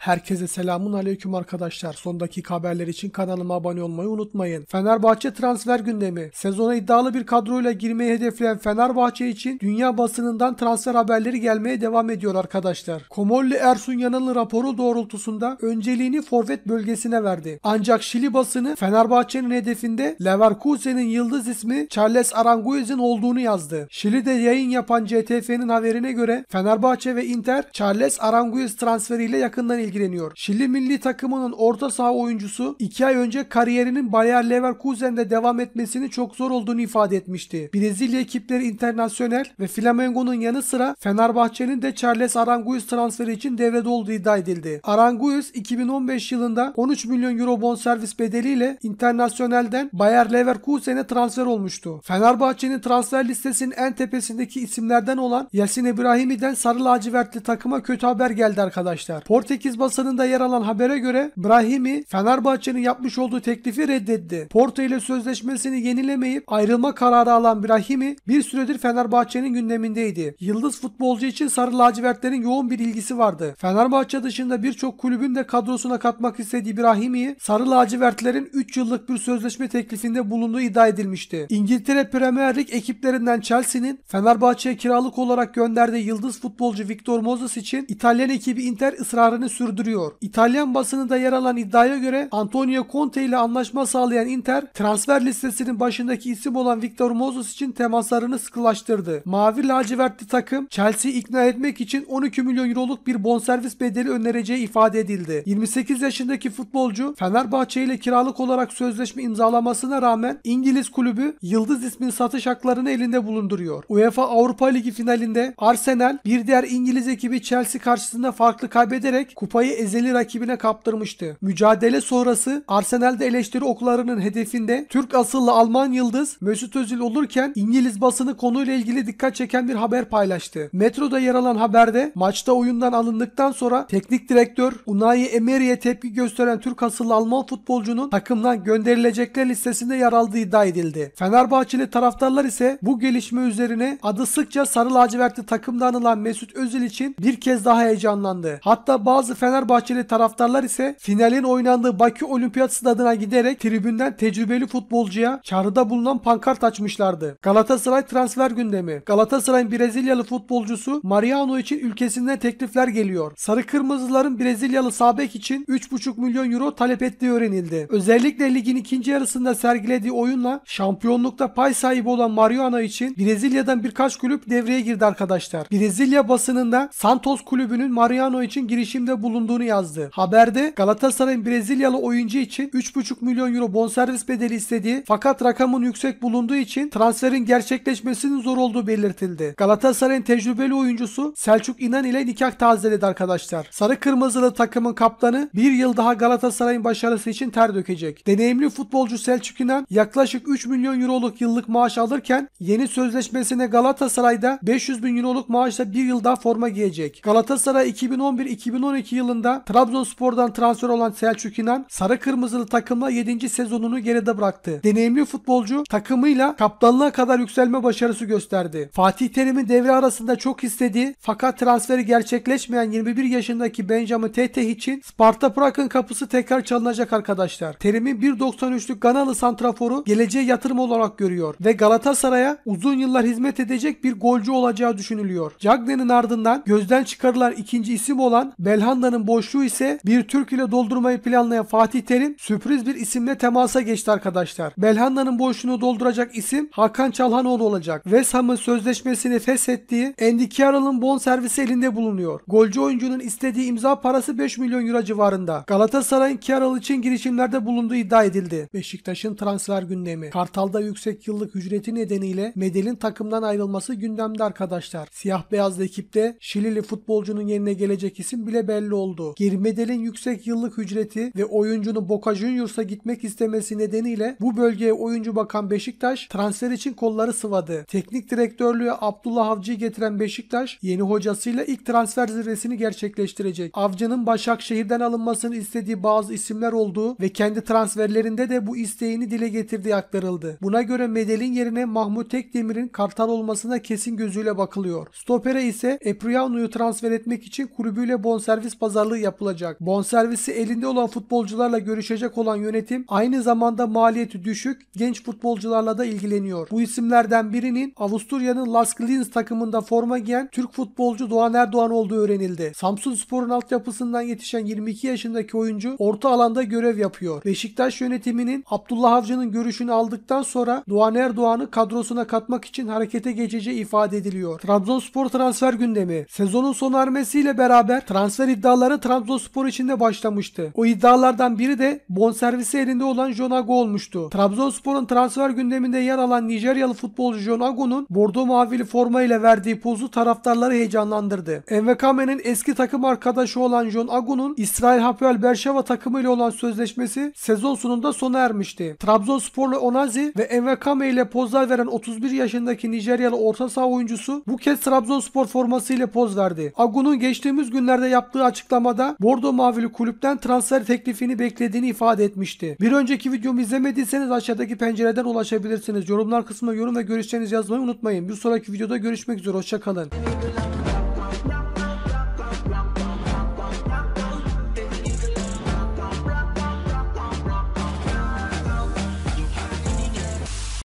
Herkese selamun aleyküm arkadaşlar. Son dakika haberleri için kanalıma abone olmayı unutmayın. Fenerbahçe transfer gündemi. Sezona iddialı bir kadroyla girmeyi hedefleyen Fenerbahçe için dünya basınından transfer haberleri gelmeye devam ediyor arkadaşlar. Komolli Ersun Yanal'ın raporu doğrultusunda önceliğini forvet bölgesine verdi. Ancak Şili basını Fenerbahçe'nin hedefinde Leverkusen'in yıldız ismi Charles Aranguiz'in olduğunu yazdı. Şili'de yayın yapan CTF'nin haberine göre Fenerbahçe ve Inter Charles Aranguiz transferiyle yakından ilgili ilgileniyor. Şili milli takımının orta saha oyuncusu 2 ay önce kariyerinin Bayer Leverkusen'de devam etmesini çok zor olduğunu ifade etmişti. Brezilya ekipleri internasyonel ve Flamengo'nun yanı sıra Fenerbahçe'nin de Charles Aranguiz transferi için devrede olduğu iddia edildi. Aranguiz 2015 yılında 13 milyon euro bonservis bedeliyle internasyonelden Bayer Leverkusen'e transfer olmuştu. Fenerbahçe'nin transfer listesinin en tepesindeki isimlerden olan Yasin İbrahimi'den sarı lacivertli takıma kötü haber geldi arkadaşlar. Portekiz basınında yer alan habere göre Brahimi Fenerbahçe'nin yapmış olduğu teklifi reddetti. Porto ile sözleşmesini yenilemeyip ayrılma kararı alan Brahimi bir süredir Fenerbahçe'nin gündemindeydi. Yıldız futbolcu için sarı lacivertlerin yoğun bir ilgisi vardı. Fenerbahçe dışında birçok kulübün de kadrosuna katmak istediği Brahimi'yi sarı lacivertlerin 3 yıllık bir sözleşme teklifinde bulunduğu iddia edilmişti. İngiltere Premier Lig ekiplerinden Chelsea'nin Fenerbahçe'ye kiralık olarak gönderdiği yıldız futbolcu Victor Moses için İtalyan ekibi Inter ısrarını sürdü sürdürüyor. İtalyan basınında yer alan iddiaya göre Antonio Conte ile anlaşma sağlayan Inter transfer listesinin başındaki isim olan Victor Moses için temaslarını sıkılaştırdı. Mavi lacivertli takım Chelsea'yi ikna etmek için 12 milyon euroluk bir bonservis bedeli önereceği ifade edildi. 28 yaşındaki futbolcu Fenerbahçe ile kiralık olarak sözleşme imzalamasına rağmen İngiliz kulübü Yıldız ismin satış haklarını elinde bulunduruyor. UEFA Avrupa Ligi finalinde Arsenal bir diğer İngiliz ekibi Chelsea karşısında farklı kaybederek kupa kupayı ezeli rakibine kaptırmıştı. Mücadele sonrası Arsenal'de eleştiri okularının hedefinde Türk asıllı Alman yıldız Mesut Özil olurken İngiliz basını konuyla ilgili dikkat çeken bir haber paylaştı. Metroda yer alan haberde maçta oyundan alındıktan sonra teknik direktör Unai Emery'e tepki gösteren Türk asıllı Alman futbolcunun takımdan gönderilecekler listesinde yer aldığı iddia edildi. Fenerbahçeli taraftarlar ise bu gelişme üzerine adı sıkça sarı lacivertli takımda anılan Mesut Özil için bir kez daha heyecanlandı. Hatta bazı fener Fenerbahçeli taraftarlar ise finalin oynandığı Bakü Olimpiyat Stadına giderek tribünden tecrübeli futbolcuya çağrıda bulunan pankart açmışlardı. Galatasaray transfer gündemi. Galatasaray'ın Brezilyalı futbolcusu Mariano için ülkesinden teklifler geliyor. Sarı Kırmızıların Brezilyalı Sabek için 3,5 milyon euro talep ettiği öğrenildi. Özellikle ligin ikinci yarısında sergilediği oyunla şampiyonlukta pay sahibi olan Mariano için Brezilya'dan birkaç kulüp devreye girdi arkadaşlar. Brezilya basınında Santos kulübünün Mariano için girişimde bulunduğu bulunduğunu yazdı. Haberde Galatasaray'ın Brezilyalı oyuncu için 3,5 milyon euro bonservis bedeli istediği fakat rakamın yüksek bulunduğu için transferin gerçekleşmesinin zor olduğu belirtildi. Galatasaray'ın tecrübeli oyuncusu Selçuk İnan ile nikah tazeledi arkadaşlar. Sarı Kırmızılı takımın kaptanı bir yıl daha Galatasaray'ın başarısı için ter dökecek. Deneyimli futbolcu Selçuk İnan yaklaşık 3 milyon euroluk yıllık maaş alırken yeni sözleşmesine Galatasaray'da 500 bin euroluk maaşla bir yıl daha forma giyecek. Galatasaray 2011-2012 yılı yılında Trabzonspor'dan transfer olan Selçuk İnan sarı kırmızılı takımla 7. sezonunu geride bıraktı. Deneyimli futbolcu takımıyla kaptanlığa kadar yükselme başarısı gösterdi. Fatih Terim'in devre arasında çok istediği fakat transferi gerçekleşmeyen 21 yaşındaki Benjamin Tete için Sparta Prag'ın kapısı tekrar çalınacak arkadaşlar. Terim'in 1.93'lük Ganalı santraforu geleceğe yatırım olarak görüyor ve Galatasaray'a uzun yıllar hizmet edecek bir golcü olacağı düşünülüyor. Cagney'in ardından gözden çıkarılan ikinci isim olan Belhanda. Adana'nın boşluğu ise bir Türk ile doldurmayı planlayan Fatih Terim sürpriz bir isimle temasa geçti arkadaşlar. Belhanda'nın boşluğunu dolduracak isim Hakan Çalhanoğlu olacak. West Ham'ın sözleşmesini feshettiği Andy Carroll'ın bon servisi elinde bulunuyor. Golcü oyuncunun istediği imza parası 5 milyon euro civarında. Galatasaray'ın Kiaral için girişimlerde bulunduğu iddia edildi. Beşiktaş'ın transfer gündemi. Kartal'da yüksek yıllık ücreti nedeniyle Medel'in takımdan ayrılması gündemde arkadaşlar. Siyah beyazlı ekipte Şilili futbolcunun yerine gelecek isim bile belli oldu oldu. Girmedel'in yüksek yıllık ücreti ve oyuncunun Boca Juniors'a gitmek istemesi nedeniyle bu bölgeye oyuncu bakan Beşiktaş transfer için kolları sıvadı. Teknik direktörlüğe Abdullah Avcı'yı getiren Beşiktaş yeni hocasıyla ilk transfer zirvesini gerçekleştirecek. Avcı'nın Başakşehir'den alınmasını istediği bazı isimler olduğu ve kendi transferlerinde de bu isteğini dile getirdiği aktarıldı. Buna göre Medel'in yerine Mahmut Tekdemir'in kartal olmasına kesin gözüyle bakılıyor. Stopere ise Epriano'yu transfer etmek için kulübüyle bonservis pazarı pazarlığı yapılacak. Bonservisi elinde olan futbolcularla görüşecek olan yönetim aynı zamanda maliyeti düşük genç futbolcularla da ilgileniyor. Bu isimlerden birinin Avusturya'nın Lask Linz takımında forma giyen Türk futbolcu Doğan Erdoğan olduğu öğrenildi. Samsun Spor'un altyapısından yetişen 22 yaşındaki oyuncu orta alanda görev yapıyor. Beşiktaş yönetiminin Abdullah Avcı'nın görüşünü aldıktan sonra Doğan Erdoğan'ı kadrosuna katmak için harekete geçeceği ifade ediliyor. Trabzonspor transfer gündemi. Sezonun son armesiyle beraber transfer iddiaları iddiaları Trabzonspor içinde başlamıştı. O iddialardan biri de bonservisi elinde olan Jonago olmuştu. Trabzonspor'un transfer gündeminde yer alan Nijeryalı futbolcu Jonago'nun bordo mavili forma ile verdiği pozu taraftarları heyecanlandırdı. Envekame'nin eski takım arkadaşı olan Jonago'nun İsrail Hapoel Berşeva takımı ile olan sözleşmesi sezon sonunda sona ermişti. Trabzonsporlu Onazi ve Envekame ile pozlar veren 31 yaşındaki Nijeryalı orta saha oyuncusu bu kez Trabzonspor forması ile poz verdi. Agun'un geçtiğimiz günlerde yaptığı açıklamalar açıklamada Bordo Mavili kulüpten transfer teklifini beklediğini ifade etmişti. Bir önceki videomu izlemediyseniz aşağıdaki pencereden ulaşabilirsiniz. Yorumlar kısmına yorum ve görüşlerinizi yazmayı unutmayın. Bir sonraki videoda görüşmek üzere. Hoşçakalın.